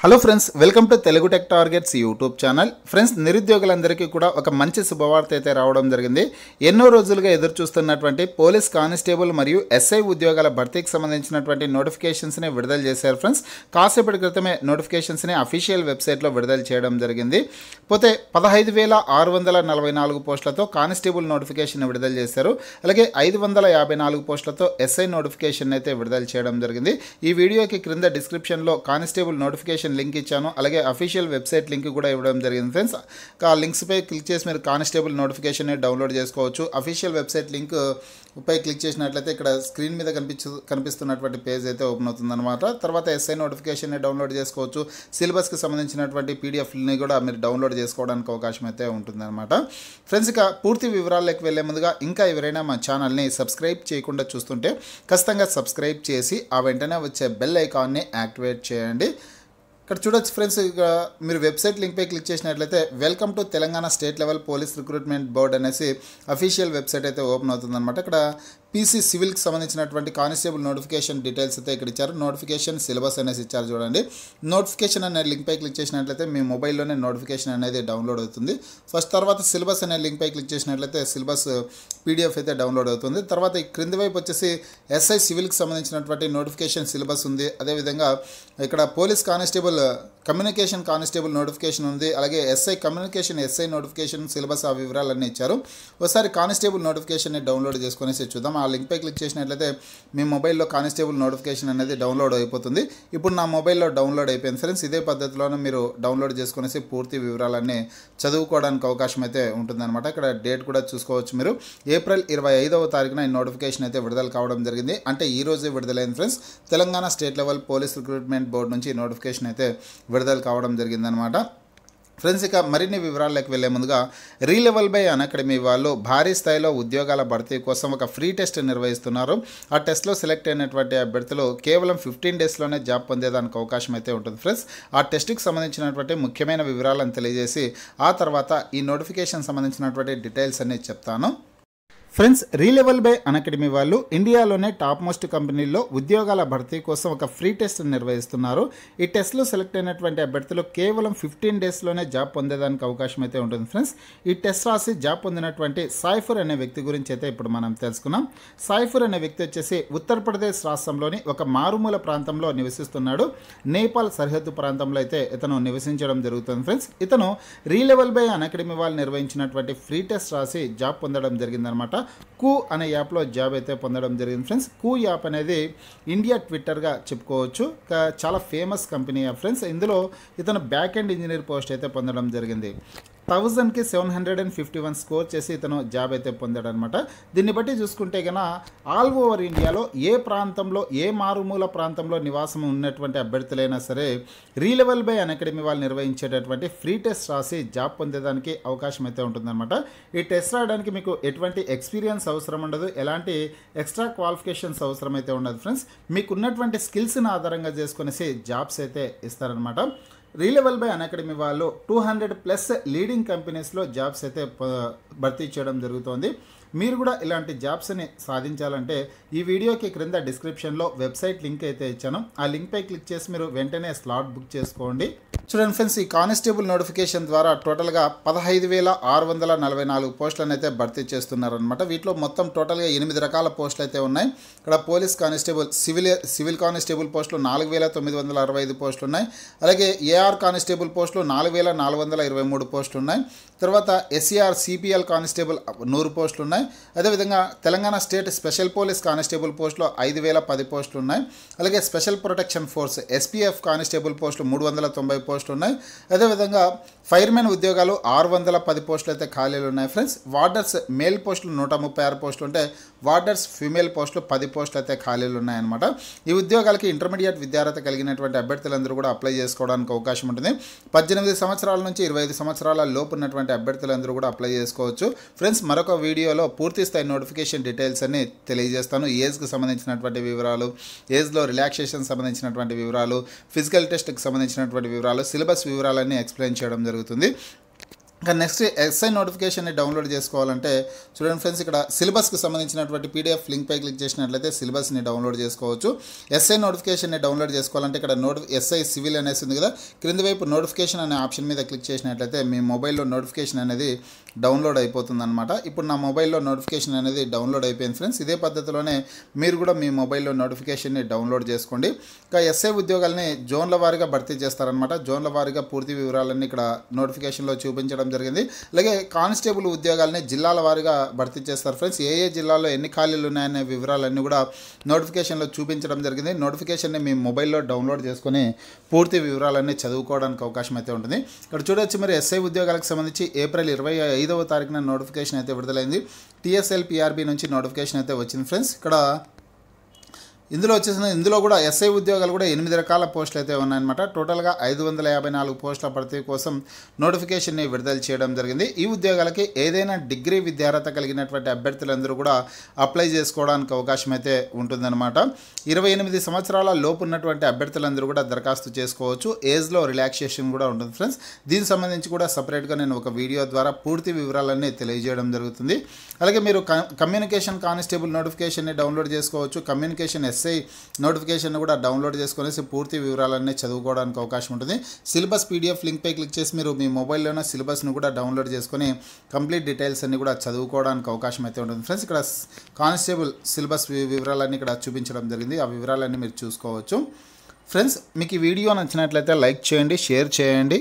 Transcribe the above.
hello friends welcome to Telugu tech targets YouTube channel friends నిరుద్యోగులందరికీ కూడా ఒక మంచి శుభవార్త అయితే రావడం జరిగింది ఎన్నో రోజులుగా ఎదురు చూస్తున్నటువంటి పోలీస్ కానిస్టేబుల్ మరియు ఎస్ఐ ఉద్యోగాల భర్తీకి సంబంధించినటువంటి నోటిఫికేషన్స్ని విడుదల చేశారు ఫ్రెండ్స్ కాసేపటి క్రితమే నోటిఫికేషన్స్ని అఫీషియల్ వెబ్సైట్లో విడుదల చేయడం జరిగింది పోతే పదహైదు వేల ఆరు వందల నలభై నాలుగు పోస్టులతో కానిస్టేబుల్ నోటిఫికేషన్ విడుదల చేశారు అలాగే ఐదు వందల యాభై నాలుగు పోస్టులతో ఎస్ఐ నోటిఫికేషన్ అయితే విడుదల చేయడం జరిగింది ఈ వీడియోకి క్రింద డిస్క్రిప్షన్లో కానిస్టేబుల్ నోటిఫికేషన్ డిస్క్రిప్షన్ లింక్ ఇచ్చాను అలాగే అఫీషియల్ వెబ్సైట్ లింక్ కూడా ఇవ్వడం జరిగింది ఫ్రెండ్స్ ఆ లింక్స్పై క్లిక్ చేసి మీరు కానిస్టేబుల్ నోటిఫికేషన్ డౌన్లోడ్ చేసుకోవచ్చు అఫీషియల్ వెబ్సైట్ లింక్ పై క్లిక్ చేసినట్లయితే ఇక్కడ స్క్రీన్ మీద కనిపించు కనిపిస్తున్నటువంటి పేజ్ అయితే ఓపెన్ అవుతుందన్నమాట తర్వాత ఎస్ఐ నోటిఫికేషన్ డౌన్లోడ్ చేసుకోవచ్చు సిలబస్కి సంబంధించినటువంటి పీడిఎఫ్ని కూడా మీరు డౌన్లోడ్ చేసుకోవడానికి అవకాశం అయితే ఉంటుందన్నమాట ఫ్రెండ్స్ ఇక పూర్తి వివరాల్లోకి వెళ్ళే ముందుగా ఇంకా ఎవరైనా మా ఛానల్ని సబ్స్క్రైబ్ చేయకుండా చూస్తుంటే ఖచ్చితంగా సబ్స్క్రైబ్ చేసి ఆ వెంటనే వచ్చే బెల్ ఐకాన్ని యాక్టివేట్ చేయండి ఇక్కడ చూడొచ్చు ఫ్రెండ్స్ మీరు వెబ్సైట్ లింక్పై క్లిక్ చేసినట్లయితే welcome to Telangana state level police recruitment board అనేసి అఫీషియల్ వెబ్సైట్ అయితే ఓపెన్ అవుతుందన్నమాట ఇక్కడ పీసీ సివిల్కి సంబంధించినటువంటి కానిస్టేబుల్ నోటిఫికేషన్ డీటెయిల్స్ అయితే ఇక్కడ ఇచ్చారు నోటిఫికేషన్ సిలబస్ అనేసి ఇచ్చారు చూడండి నోటిఫికేషన్ అనే లింక్పై క్లిక్ చేసినట్లయితే మీ మొబైల్లోనే నోటిఫికేషన్ అనేది డౌన్లోడ్ అవుతుంది ఫస్ట్ తర్వాత సిలబస్ అనే లింక్పై క్లిక్ చేసినట్లయితే సిలబస్ పీడిఎఫ్ అయితే డౌన్లోడ్ అవుతుంది తర్వాత ఈ క్రింది వైపు వచ్చేసి ఎస్ఐ సివిల్కి సంబంధించినటువంటి నోటిఫికేషన్ సిలబస్ ఉంది అదేవిధంగా ఇక్కడ police constable communication constable notification ఉంది అలాగే SI communication SI notification syllabus ఆ వివరాలన్నీ ఇచ్చారు ఒకసారి కానిస్టేబుల్ నోటిఫికేషన్ డౌన్లోడ్ చేసుకునేసి చూద్దాం ఆ లింక్పై క్లిక్ చేసినట్లయితే మీ మొబైల్లో కానిస్టేబుల్ నోటిఫికేషన్ అనేది డౌన్లోడ్ అయిపోతుంది ఇప్పుడు నా మొబైల్లో డౌన్లోడ్ అయిపోయింది సరే ఇదే పద్ధతిలోనే మీరు డౌన్లోడ్ చేసుకునేసి పూర్తి వివరాలన్నీ చదువుకోవడానికి అవకాశం అయితే ఉంటుందన్నమాట ఇక్కడ డేట్ కూడా చూసుకోవచ్చు మీరు ఏప్రిల్ ఇరవై ఐదవ తారీఖున ఈ నోటిఫికేషన్ అయితే విడుదల కావడం జరిగింది అంటే ఈ రోజే విడుదలైంది friends Telangana state level police recruitment board నుంచి నోటిఫికేషన్ అయితే విడుదల కావడం జరిగిందనమాట ఫ్రెండ్స్ ఇక మరిన్ని వివరాల్లోకి వెళ్లే ముందుగా రీలెవల్ బై అకాడమీ వాళ్ళు భారీ స్థాయిలో ఉద్యోగాల భర్తీ కోసం ఒక ఫ్రీ టెస్ట్ నిర్వహిస్తున్నారు ఆ టెస్ట్లో సెలెక్ట్ అయినటువంటి అభ్యర్థులు కేవలం ఫిఫ్టీన్ డేస్లోనే జాబ్ పొందేదానికి అవకాశం అయితే ఉంటుంది ఫ్రెండ్స్ ఆ టెస్ట్కి సంబంధించినటువంటి ముఖ్యమైన వివరాలను తెలియజేసి ఆ తర్వాత ఈ నోటిఫికేషన్ సంబంధించినటువంటి డీటెయిల్స్ అన్నీ చెప్తాను ఫ్రెండ్స్ రీలెవల్ బై అకాడమీ వాళ్ళు ఇండియాలోనే టాప్ మోస్ట్ కంపెనీల్లో ఉద్యోగాల భర్తీ కోసం ఒక ఫ్రీ టెస్ట్ నిర్వహిస్తున్నారు ఈ టెస్ట్లో సెలెక్ట్ అయినటువంటి అభ్యర్థులు కేవలం ఫిఫ్టీన్ డేస్లోనే జాబ్ పొందేదానికి అవకాశం అయితే ఉంటుంది ఫ్రెండ్స్ ఈ టెస్ట్ రాసి జాబ్ పొందినటువంటి సాయిఫర్ అనే వ్యక్తి గురించి అయితే ఇప్పుడు మనం తెలుసుకున్నాం సాయిఫర్ అనే వ్యక్తి వచ్చేసి ఉత్తరప్రదేశ్ రాష్ట్రంలోని ఒక మారుమూల ప్రాంతంలో నివసిస్తున్నాడు నేపాల్ సరిహద్దు ప్రాంతంలో అయితే ఇతను నివసించడం జరుగుతుంది ఫ్రెండ్స్ ఇతను రీలెవల్ బై అకాడమీ వాళ్ళు నిర్వహించినటువంటి ఫ్రీ టెస్ట్ రాసి జాబ్ పొందడం జరిగిందనమాట కూ అనే యాప్లో జాబ్ అయితే పొందడం జరిగింది ఫ్రెండ్స్ కూ యాప్ అనేది ఇండియా ట్విట్టర్గా చెప్పుకోవచ్చు చాలా ఫేమస్ కంపెనీ యాప్ ఫ్రెండ్స్ ఇందులో ఇతను బ్యాక్ ఎండ్ ఇంజనీర్ పోస్ట్ అయితే పొందడం జరిగింది థౌజండ్కి seven hundred and fifty one score చేసి ఇతను జాబ్ అయితే పొందాడనమాట దీన్ని బట్టి చూసుకుంటే కనుక ఆల్ ఓవర్ ఇండియాలో ఏ ప్రాంతంలో ఏ మారుమూల ప్రాంతంలో నివాసం ఉన్నటువంటి అభ్యర్థులైనా సరే రీలెవల్ బై అన్ అకాడమీ వాళ్ళు నిర్వహించేటటువంటి ఫ్రీ టెస్ట్ రాసి జాబ్ పొందేదానికి అవకాశం అయితే ఉంటుందన్నమాట ఈ టెస్ట్ రాయడానికి మీకు ఎటువంటి ఎక్స్పీరియన్స్ అవసరం ఉండదు ఎలాంటి ఎక్స్ట్రా క్వాలిఫికేషన్స్ అవసరం అయితే ఉండదు ఫ్రెండ్స్ మీకు ఉన్నటువంటి స్కిల్స్ని ఆధారంగా చేసుకునేసి జాబ్స్ అయితే ఇస్తారనమాట రీలెవెల్ బై అనకాడమీ వాళ్ళు టూ హండ్రెడ్ ప్లస్ లీడింగ్ కంపెనీస్లో జాబ్స్ అయితే భర్తీ చేయడం జరుగుతోంది మీరు కూడా ఇలాంటి జాబ్స్ని సాధించాలంటే ఈ వీడియోకి క్రింద డిస్క్రిప్షన్లో వెబ్సైట్ లింక్ అయితే ఇచ్చాను ఆ లింక్పై క్లిక్ చేసి మీరు వెంటనే స్లాట్ బుక్ చేసుకోండి స్టూడెంట్ ఫ్రెండ్స్ ఈ కానిస్టేబుల్ నోటిఫికేషన్ ద్వారా టోటల్గా పదహైదు వేల ఆరు వందల నలభై నాలుగు పోస్టులను అయితే భర్తీ చేస్తున్నారనమాట వీటిలో మొత్తం టోటల్గా ఎనిమిది రకాల పోస్టులు అయితే ఉన్నాయి ఇక్కడ police constable civil civil constable పోస్టులు నాలుగు వేల తొమ్మిది వందల అరవై ఐదు పోస్టులు ఉన్నాయి అలాగే ఏఆర్ కానిస్టేబుల్ పోస్టులు నాలుగు వేల నాలుగు వందల ఇరవై మూడు పోస్టులు ఉన్నాయి తర్వాత ఎస్ఈఆర్ సిపిఎల్ కానిస్టేబుల్ నూరు పోస్టులు ఉన్నాయి అదేవిధంగా Telangana state special police constable పోస్టులో ఐదు వేల పది పోస్టులు ఉన్నాయి అలాగే special protection force SPF constable పోస్టులు మూడు వందల తొంభై పోస్టులు ఆల్మోస్ట్ ఉన్నాయి అదేవిధంగా ఫైర్మెన్ ఉద్యోగాలు ఆరు వందల పది పోస్టులు అయితే ఖాళీలు ఉన్నాయి ఫ్రెండ్స్ వార్డర్స్ మేల్ పోస్టులు నూట ముప్పై ఆరు పోస్టులు ఉంటే వార్డర్స్ ఫీమేల్ పోస్టులు పది పోస్టులు అయితే ఖాళీలు ఉన్నాయన్నమాట ఈ ఉద్యోగాలకి ఇంటర్మీడియట్ విద్యార్హత కలిగినటువంటి అభ్యర్థులందరూ కూడా అప్లై చేసుకోవడానికి అవకాశం ఉంటుంది పద్దెనిమిది సంవత్సరాల నుంచి ఇరవై ఐదు సంవత్సరాల లోపు ఉన్నటువంటి అభ్యర్థులందరూ కూడా అప్లై చేసుకోవచ్చు ఫ్రెండ్స్ మరొక వీడియోలో పూర్తి స్థాయి నోటిఫికేషన్ డీటెయిల్స్ అన్ని తెలియజేస్తాను ఏజ్కి సంబంధించినటువంటి వివరాలు ఏజ్లో రిలాక్సేషన్ సంబంధించినటువంటి వివరాలు ఫిజికల్ టెస్ట్కి సంబంధించినటువంటి వివరాలు సిలబస్ వివరాలన్నీ ఎక్స్ప్లెయిన్ చేయడం జరుగుతుంది జరుగుతుంది ఇంకా నెక్స్ట్ ఎస్ఐ నోటిఫికేషన్ని డౌన్లోడ్ చేసుకోవాలంటే చూడండి ఫ్రెండ్స్ ఇక్కడ సిలబస్కి సంబంధించినటువంటి పీడిఎఫ్ లింక్పై క్లిక్ చేసినట్లయితే సిలబస్ని డౌన్లోడ్ చేసుకోవచ్చు ఎస్ఐ నోటిఫికేషన్ని డౌన్లోడ్ చేసుకోవాలంటే ఇక్కడ నోటి ఎస్ఐ సివిల్ అనేసి ఉంది కదా క్రింది వైపు నోటిఫికేషన్ అనే ఆప్షన్ మీద క్లిక్ చేసినట్లయితే మీ మొబైల్లో నోటిఫికేషన్ అనేది డౌన్లోడ్ అయిపోతుంది అనమాట ఇప్పుడు నా మొబైల్లో నోటిఫికేషన్ అనేది డౌన్లోడ్ అయిపోయింది ఫ్రెండ్స్ ఇదే పద్ధతిలోనే మీరు కూడా మీ మొబైల్లో నోటిఫికేషన్ని డౌన్లోడ్ చేసుకోండి ఇంకా ఎస్ఐ ఉద్యోగాలని జోన్ల వారీగా భర్తీ చేస్తారనమాట జోన్ల వారీగా పూర్తి వివరాలన్నీ ఇక్కడ నోటిఫికేషన్లో చూపించడం జరిగింది అలాగే కానిస్టేబుల్ ఉద్యోగాలని జిల్లాల వారీగా భర్తీ చేస్తారు ఫ్రెండ్స్ ఏ ఏ జిల్లాలో ఎన్ని ఖాళీలు ఉన్నాయనే వివరాలన్నీ కూడా నోటిఫికేషన్లో చూపించడం జరిగింది నోటిఫికేషన్ని మీ మొబైల్లో డౌన్లోడ్ చేసుకుని పూర్తి వివరాలన్నీ చదువుకోవడానికి అవకాశం అయితే ఉంటుంది ఇక్కడ చూడొచ్చు మరి ఎస్ఐ ఉద్యోగాలకు సంబంధించి ఏప్రిల్ ఇరవై ఐదవ తారీఖున నోటిఫికేషన్ అయితే విడుదలైంది టీఎస్ఎల్ పిఆర్బి నుంచి నోటిఫికేషన్ అయితే వచ్చింది ఫ్రెండ్స్ ఇక్కడ ఇందులో వచ్చేసిన ఇందులో కూడా ఎస్ఐ ఉద్యోగాలు కూడా ఎనిమిది రకాల పోస్టులు అయితే ఉన్నాయన్నమాట టోటల్గా ఐదు వందల యాభై నాలుగు పోస్టుల భర్తీ కోసం నోటిఫికేషన్ని విడుదల చేయడం జరిగింది ఈ ఉద్యోగాలకి ఏదైనా డిగ్రీ విద్యార్హత కలిగినటువంటి అభ్యర్థులందరూ కూడా అప్లై చేసుకోవడానికి అవకాశం అయితే ఉంటుందన్నమాట ఇరవై ఎనిమిది సంవత్సరాల లోపు ఉన్నటువంటి అభ్యర్థులందరూ కూడా దరఖాస్తు చేసుకోవచ్చు ఏజ్లో రిలాక్సేషన్ కూడా ఉంటుంది ఫ్రెండ్స్ దీనికి సంబంధించి కూడా సపరేట్గా నేను ఒక వీడియో ద్వారా పూర్తి వివరాలన్నీ తెలియజేయడం జరుగుతుంది అలాగే మీరు కమ్యూనికేషన్ కానిస్టేబుల్ నోటిఫికేషన్ని డౌన్లోడ్ చేసుకోవచ్చు కమ్యూనికేషన్ ఎస్ఐ నోటిఫికేషన్ కూడా డౌన్లోడ్ చేసుకునేసి పూర్తి వివరాలన్నీ చదువుకోవడానికి అవకాశం ఉంటుంది సిలబస్ పీడిఎఫ్ లింక్పై క్లిక్ చేసి మీరు మీ మొబైల్లోనే సిలబస్ను కూడా డౌన్లోడ్ చేసుకొని కంప్లీట్ డీటెయిల్స్ అన్ని కూడా చదువుకోవడానికి అవకాశం అయితే ఉంటుంది ఫ్రెండ్స్ ఇక్కడ కానిస్టేబుల్ సిలబస్ వివరాలన్నీ ఇక్కడ చూపించడం జరిగింది ఆ వివరాలన్నీ మీరు చూసుకోవచ్చు ఫ్రెండ్స్ మీకు ఈ వీడియో నచ్చినట్లయితే లైక్ చేయండి షేర్ చేయండి